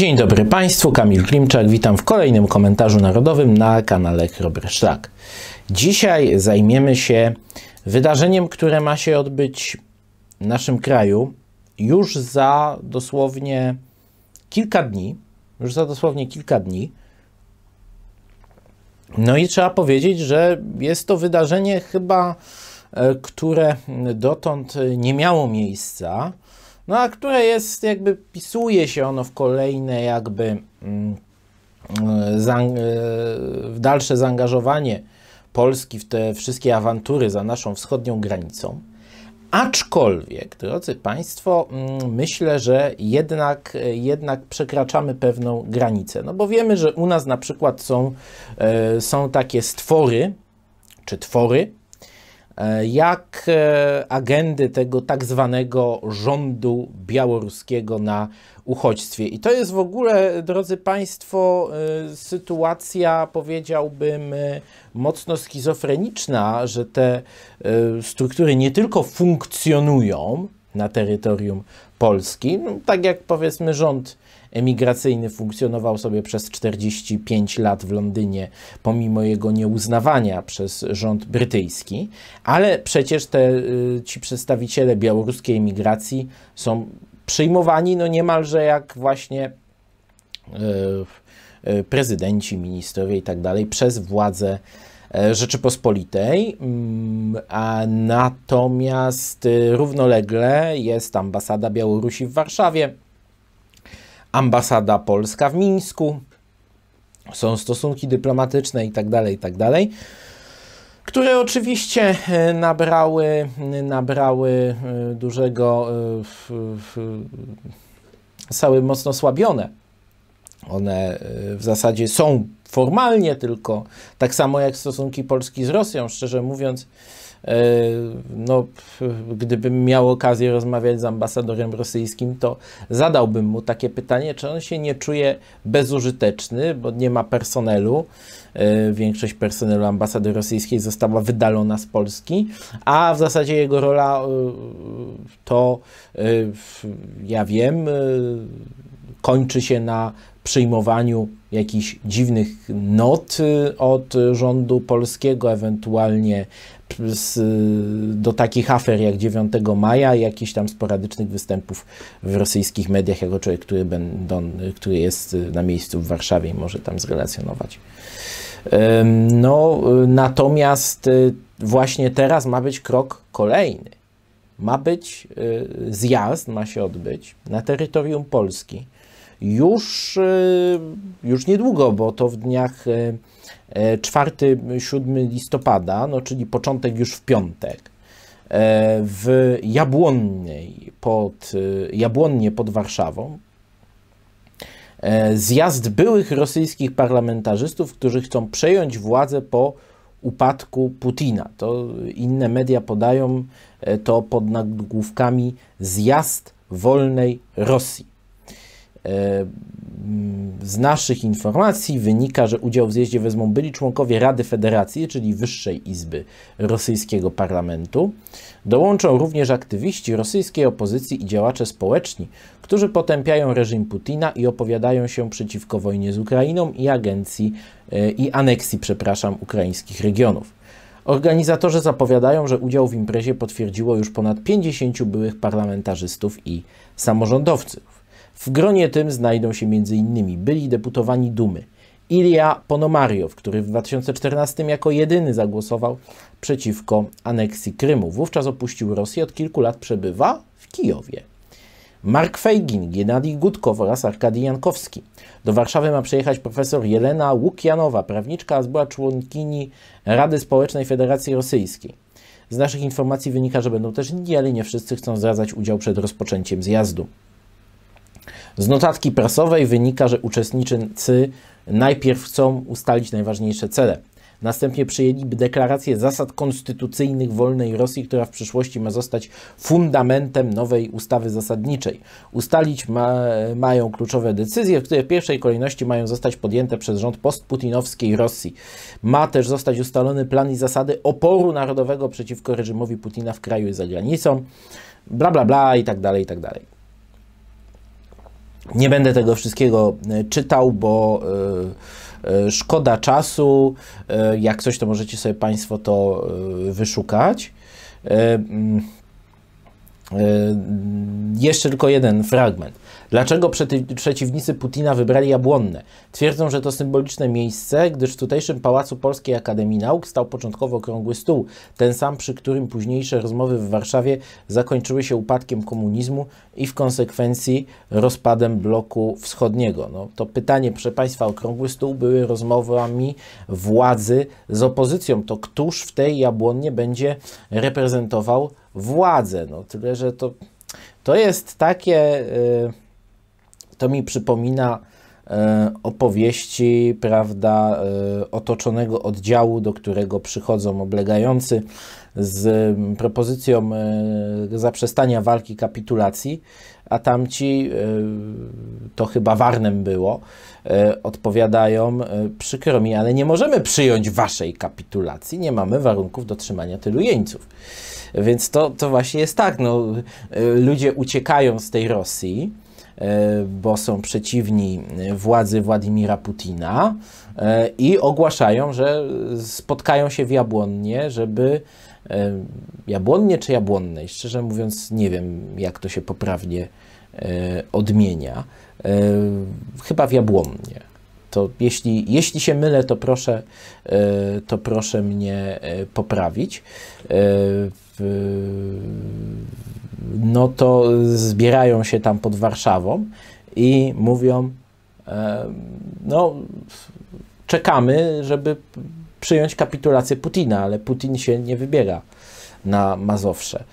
Dzień dobry Państwu, Kamil Klimczak, witam w kolejnym komentarzu narodowym na kanale Krobreszczak. Dzisiaj zajmiemy się wydarzeniem, które ma się odbyć w naszym kraju już za dosłownie kilka dni. Już za dosłownie kilka dni. No i trzeba powiedzieć, że jest to wydarzenie chyba, e, które dotąd nie miało miejsca no a które jest jakby, pisuje się ono w kolejne jakby mm, e, e, w dalsze zaangażowanie Polski w te wszystkie awantury za naszą wschodnią granicą. Aczkolwiek, drodzy Państwo, mm, myślę, że jednak, e, jednak przekraczamy pewną granicę. No bo wiemy, że u nas na przykład są, są takie stwory czy twory, E, jak e, agendy tego tak zwanego rządu białoruskiego na uchodźstwie. I to jest w ogóle, drodzy Państwo, e, sytuacja, powiedziałbym, mocno schizofreniczna, że te struktury nie tylko funkcjonują na terytorium Polski, no, tak jak powiedzmy rząd emigracyjny funkcjonował sobie przez 45 lat w Londynie, pomimo jego nieuznawania przez rząd brytyjski, ale przecież te, y, ci przedstawiciele białoruskiej emigracji są przyjmowani no niemalże jak właśnie y, y, prezydenci, ministrowie i tak dalej przez władze e, Rzeczypospolitej, mm, a natomiast równolegle jest ambasada Białorusi w Warszawie, ambasada polska w Mińsku, są stosunki dyplomatyczne itd., tak itd., tak które oczywiście e, nabrały, nabrały e, dużego, zostały e, mocno słabione. One w zasadzie są formalnie tylko, tak samo jak stosunki Polski z Rosją, szczerze mówiąc. E, no, gdybym miał okazję rozmawiać z ambasadorem rosyjskim, to zadałbym mu takie pytanie, czy on się nie czuje bezużyteczny, bo nie ma personelu. E, większość personelu ambasady rosyjskiej została wydalona z Polski, a w zasadzie jego rola e, to ja wiem kończy się na przyjmowaniu jakichś dziwnych not y, od rządu polskiego, ewentualnie do takich afer jak 9 maja, jakichś tam sporadycznych występów w rosyjskich mediach jako człowiek, który, będą, który jest y, na miejscu w Warszawie i może tam zrelacjonować. No, y, natomiast właśnie teraz ma być krok kolejny. Ma być zjazd, ma się odbyć na terytorium Polski już, y, już niedługo, bo to w dniach 4-7 y, y, listopada, no czyli początek już w piątek, w Jabłonnej pod, Jabłonnie pod Warszawą zjazd byłych rosyjskich parlamentarzystów, którzy chcą przejąć władzę po upadku Putina. To inne media podają to pod nagłówkami zjazd wolnej Rosji. E, mm, z naszych informacji wynika, że udział w zjeździe wezmą byli członkowie Rady Federacji, czyli Wyższej Izby Rosyjskiego Parlamentu. Dołączą również aktywiści rosyjskiej opozycji i działacze społeczni, którzy potępiają reżim Putina i opowiadają się przeciwko wojnie z Ukrainą i agencji e, i aneksji, przepraszam, ukraińskich regionów. Organizatorzy zapowiadają, że udział w imprezie potwierdziło już ponad 50 byłych parlamentarzystów i samorządowców. W gronie tym znajdą się m.in. byli deputowani Dumy Ilia Ponomariow, który w 2014 jako jedyny zagłosował przeciwko aneksji Krymu. Wówczas opuścił Rosję, od kilku lat przebywa w Kijowie. Mark Fejgin, Gennady Gudkow oraz Arkady Jankowski. Do Warszawy ma przyjechać profesor Jelena Łukjanowa, prawniczka, a była członkini Rady Społecznej Federacji Rosyjskiej. Z naszych informacji wynika, że będą też inni, ale nie wszyscy chcą zdradzać udział przed rozpoczęciem zjazdu. Z notatki prasowej wynika, że uczestniczycy najpierw chcą ustalić najważniejsze cele. Następnie przyjęliby deklarację zasad konstytucyjnych wolnej Rosji, która w przyszłości ma zostać fundamentem nowej ustawy zasadniczej. Ustalić ma, mają kluczowe decyzje, które w pierwszej kolejności mają zostać podjęte przez rząd postputinowskiej Rosji. Ma też zostać ustalony plan i zasady oporu narodowego przeciwko reżimowi Putina w kraju i za granicą. Bla, bla, bla i tak dalej, i tak dalej. Nie będę tego wszystkiego e, czytał, bo e, e, szkoda czasu. Jak coś, to możecie sobie Państwo to wyszukać. Mm, jeszcze tylko jeden fragment. Dlaczego przeciwnicy Putina wybrali Jabłonne? Twierdzą, że to symboliczne miejsce, gdyż w tutejszym Pałacu Polskiej Akademii Nauk stał początkowo okrągły stół, ten sam, przy którym późniejsze rozmowy w Warszawie zakończyły się upadkiem komunizmu i w konsekwencji rozpadem bloku wschodniego. No, to pytanie, proszę Państwa, okrągły stół były rozmowami władzy z opozycją. To któż w tej Jabłonnie będzie reprezentował władzę? No, tyle, że to, to jest takie... Yy, to mi przypomina e, opowieści, prawda, e, otoczonego oddziału, do którego przychodzą oblegający z propozycją e, zaprzestania walki, kapitulacji, a tamci, to chyba Warnem było, odpowiadają, przykro mi, ale nie możemy przyjąć waszej kapitulacji, nie mamy warunków do trzymania tylu jeńców. Więc to, to właśnie jest tak, no, ludzie uciekają z tej Rosji, E, bo są przeciwni władzy Władimira Putina e, i ogłaszają, że spotkają się w Jabłonnie, żeby e, Jabłonnie czy Jabłonnej, szczerze mówiąc nie wiem jak to się poprawnie odmienia, chyba w Jabłonnie to jeśli, jeśli się mylę, to proszę, to proszę mnie poprawić no to zbierają się tam pod Warszawą i mówią, e, no czekamy, żeby przyjąć kapitulację Putina, ale Putin się nie wybiera na Mazowsze.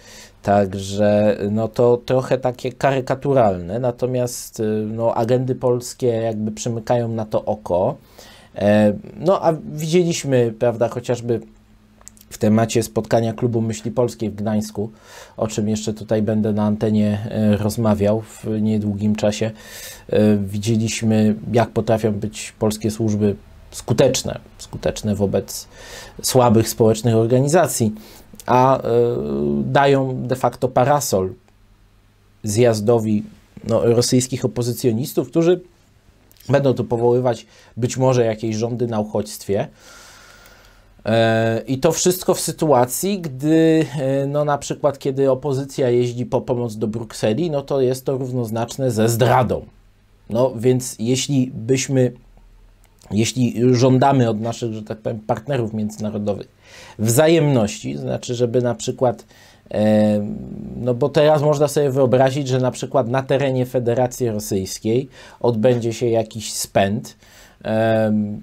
Także no to trochę takie karykaturalne, natomiast e, no, agendy polskie jakby przymykają na to oko. E, no a widzieliśmy, prawda, chociażby w temacie spotkania Klubu Myśli Polskiej w Gdańsku, o czym jeszcze tutaj będę na antenie e, rozmawiał w niedługim czasie. E, widzieliśmy, jak potrafią być polskie służby skuteczne, skuteczne wobec słabych społecznych organizacji, a e, dają de facto parasol zjazdowi no, rosyjskich opozycjonistów, którzy będą tu powoływać być może jakieś rządy na uchodźstwie. E, I to wszystko w sytuacji, gdy e, no na przykład kiedy opozycja jeździ po pomoc do Brukseli, no to jest to równoznaczne ze zdradą. No więc jeśli byśmy, jeśli żądamy od naszych, że tak powiem, partnerów międzynarodowych wzajemności, znaczy żeby na przykład e, no bo teraz można sobie wyobrazić, że na przykład na terenie Federacji Rosyjskiej odbędzie się jakiś spęd.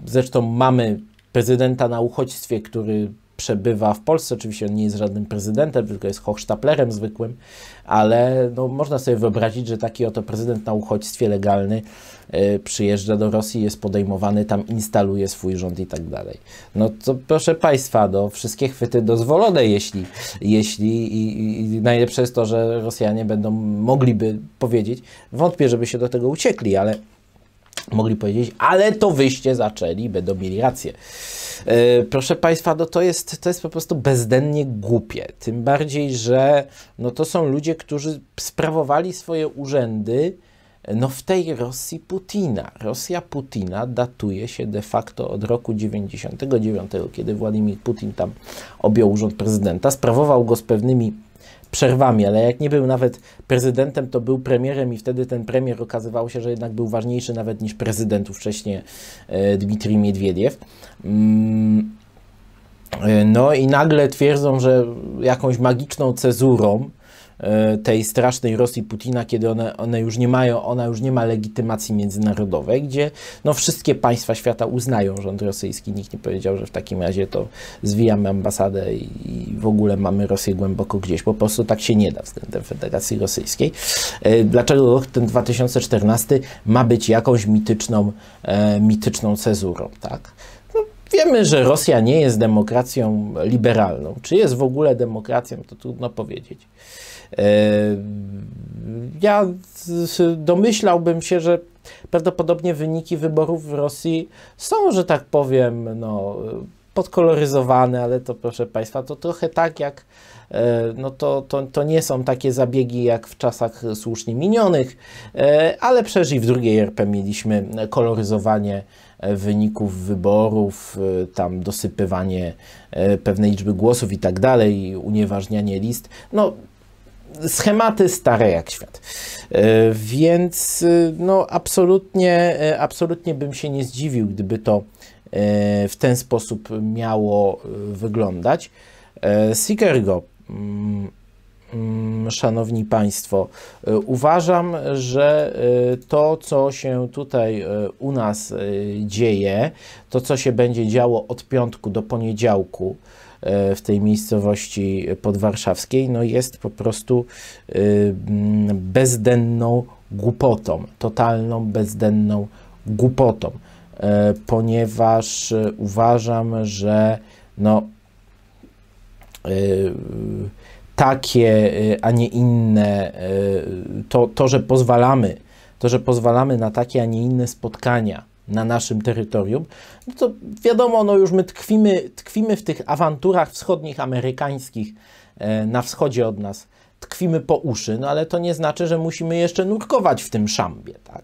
Zresztą mamy prezydenta na uchodźstwie, który przebywa w Polsce. Oczywiście on nie jest żadnym prezydentem, tylko jest hochsztaplerem zwykłym, ale no, można sobie wyobrazić, że taki oto prezydent na uchodźstwie legalny e, przyjeżdża do Rosji, jest podejmowany, tam instaluje swój rząd i tak dalej. No to proszę Państwa, no, wszystkie chwyty dozwolone, jeśli, jeśli i, i najlepsze jest to, że Rosjanie będą mogliby powiedzieć, wątpię, żeby się do tego uciekli, ale mogli powiedzieć, ale to wyście zaczęli, będą mieli rację. Yy, proszę Państwa, no to, jest, to jest po prostu bezdennie głupie. Tym bardziej, że no to są ludzie, którzy sprawowali swoje urzędy e, no w tej Rosji Putina. Rosja Putina datuje się de facto od roku 99, kiedy Władimir Putin tam objął urząd prezydenta. Sprawował go z pewnymi przerwami, ale jak nie był nawet prezydentem, to był premierem i wtedy ten premier okazywał się, że jednak był ważniejszy nawet niż prezydent wcześniej e, Dmitrij Miedwiediew. Mm, e, no i nagle twierdzą, że jakąś magiczną cezurą E, tej strasznej Rosji Putina, kiedy one, one już nie mają, ona już nie ma legitymacji międzynarodowej, gdzie no, wszystkie państwa świata uznają rząd rosyjski. Nikt nie powiedział, że w takim razie to zwijamy ambasadę i, w ogóle mamy Rosję głęboko gdzieś. Po prostu tak się nie da względem Federacji Rosyjskiej. E, dlaczego rok ten 2014 ma być jakąś mityczną, e, mityczną cezurą, tak? No, wiemy, że Rosja nie jest demokracją liberalną. Czy jest w ogóle demokracją, to trudno powiedzieć. Ja domyślałbym się, że prawdopodobnie wyniki wyborów w Rosji są, że tak powiem, no, podkoloryzowane, ale to proszę Państwa, to trochę tak jak e, no to, to, to nie są takie zabiegi jak w czasach słusznie minionych, e, ale przecież i w drugiej RP mieliśmy koloryzowanie e, wyników wyborów, tam dosypywanie pewnej liczby głosów i tak dalej, unieważnianie list. No schematy stare jak świat. E, więc e, no, absolutnie, e, absolutnie bym się nie zdziwił, gdyby to w ten sposób miało wyglądać. Sikergo, mm, mm, szanowni państwo, uważam, że to, co się tutaj u nas dzieje, to, co się będzie działo od piątku do poniedziałku, w tej miejscowości podwarszawskiej no jest po prostu y, bezdenną głupotą, totalną bezdenną głupotą, y, ponieważ uważam, że no, y, takie, a nie inne, to, to, że pozwalamy, to, że pozwalamy na takie, a nie inne spotkania, na naszym terytorium, no to wiadomo, no już my tkwimy, tkwimy w tych awanturach wschodnich amerykańskich e, na wschodzie od nas, tkwimy po uszy, no ale to nie znaczy, że musimy jeszcze nurkować w tym szambie, tak?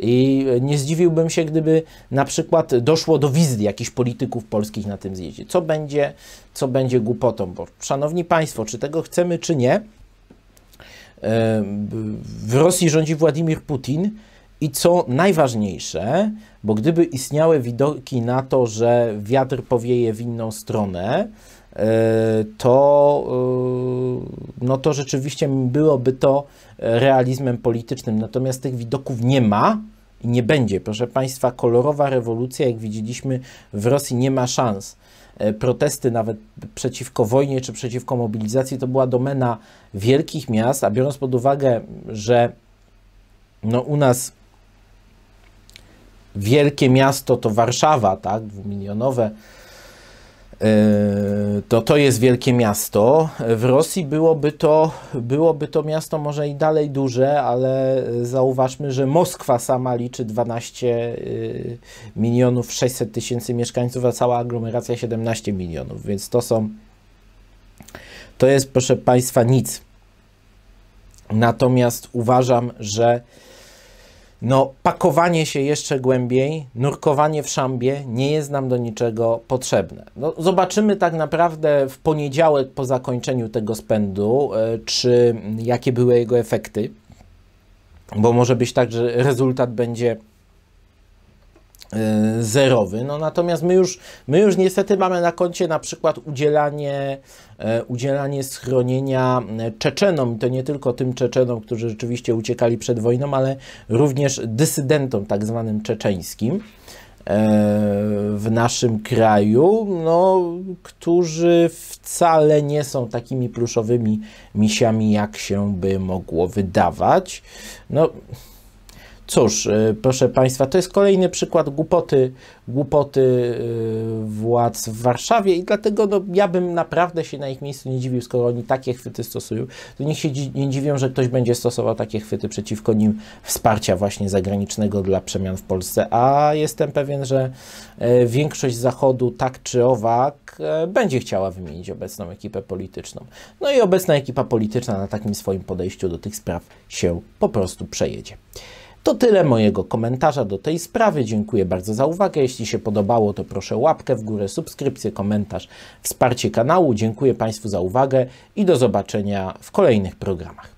I nie zdziwiłbym się, gdyby na przykład doszło do wizyty jakichś polityków polskich na tym zjeździe. Co będzie, co będzie głupotą, bo szanowni państwo, czy tego chcemy, czy nie, e, w Rosji rządzi Władimir Putin, i co najważniejsze, bo gdyby istniały widoki na to, że wiatr powieje w inną stronę, e, to, e, no to rzeczywiście byłoby to realizmem politycznym. Natomiast tych widoków nie ma i nie będzie. Proszę Państwa, kolorowa rewolucja, jak widzieliśmy w Rosji, nie ma szans. E, protesty nawet przeciwko wojnie czy przeciwko mobilizacji to była domena wielkich miast, a biorąc pod uwagę, że no u nas wielkie miasto to Warszawa, tak, dwumilionowe, e, to to jest wielkie miasto. W Rosji byłoby to, byłoby to miasto może i dalej duże, ale zauważmy, że Moskwa sama liczy 12 e, milionów 600 tysięcy mieszkańców, a cała aglomeracja 17 milionów, więc to są to jest proszę Państwa nic. Natomiast uważam, że no, pakowanie się jeszcze głębiej, nurkowanie w szambie nie jest nam do niczego potrzebne. No, zobaczymy tak naprawdę w poniedziałek po zakończeniu tego spędu, e, czy jakie były jego efekty, bo może być tak, że rezultat będzie Y, zerowy. No natomiast my już, my już niestety mamy na koncie na przykład udzielanie, e, udzielanie schronienia e, Czeczenom i to nie tylko tym Czeczenom, którzy rzeczywiście uciekali przed wojną, ale również dysydentom tak zwanym czeczeńskim e, w naszym kraju, no, którzy wcale nie są takimi pluszowymi misiami, jak się by mogło wydawać. No, Cóż, y, proszę Państwa, to jest kolejny przykład głupoty, głupoty y, władz w Warszawie i dlatego no, ja bym naprawdę się na ich miejscu nie dziwił, skoro oni takie chwyty stosują, to niech się nie dziwią, że ktoś będzie stosował takie chwyty przeciwko nim wsparcia właśnie zagranicznego dla przemian w Polsce, a jestem pewien, że e, większość Zachodu tak czy owak e, będzie chciała wymienić obecną ekipę polityczną. No i obecna ekipa polityczna na takim swoim podejściu do tych spraw się po prostu przejedzie. To tyle mojego komentarza do tej sprawy. Dziękuję bardzo za uwagę. Jeśli się podobało, to proszę łapkę w górę, subskrypcję, komentarz, wsparcie kanału. Dziękuję Państwu za uwagę i do zobaczenia w kolejnych programach.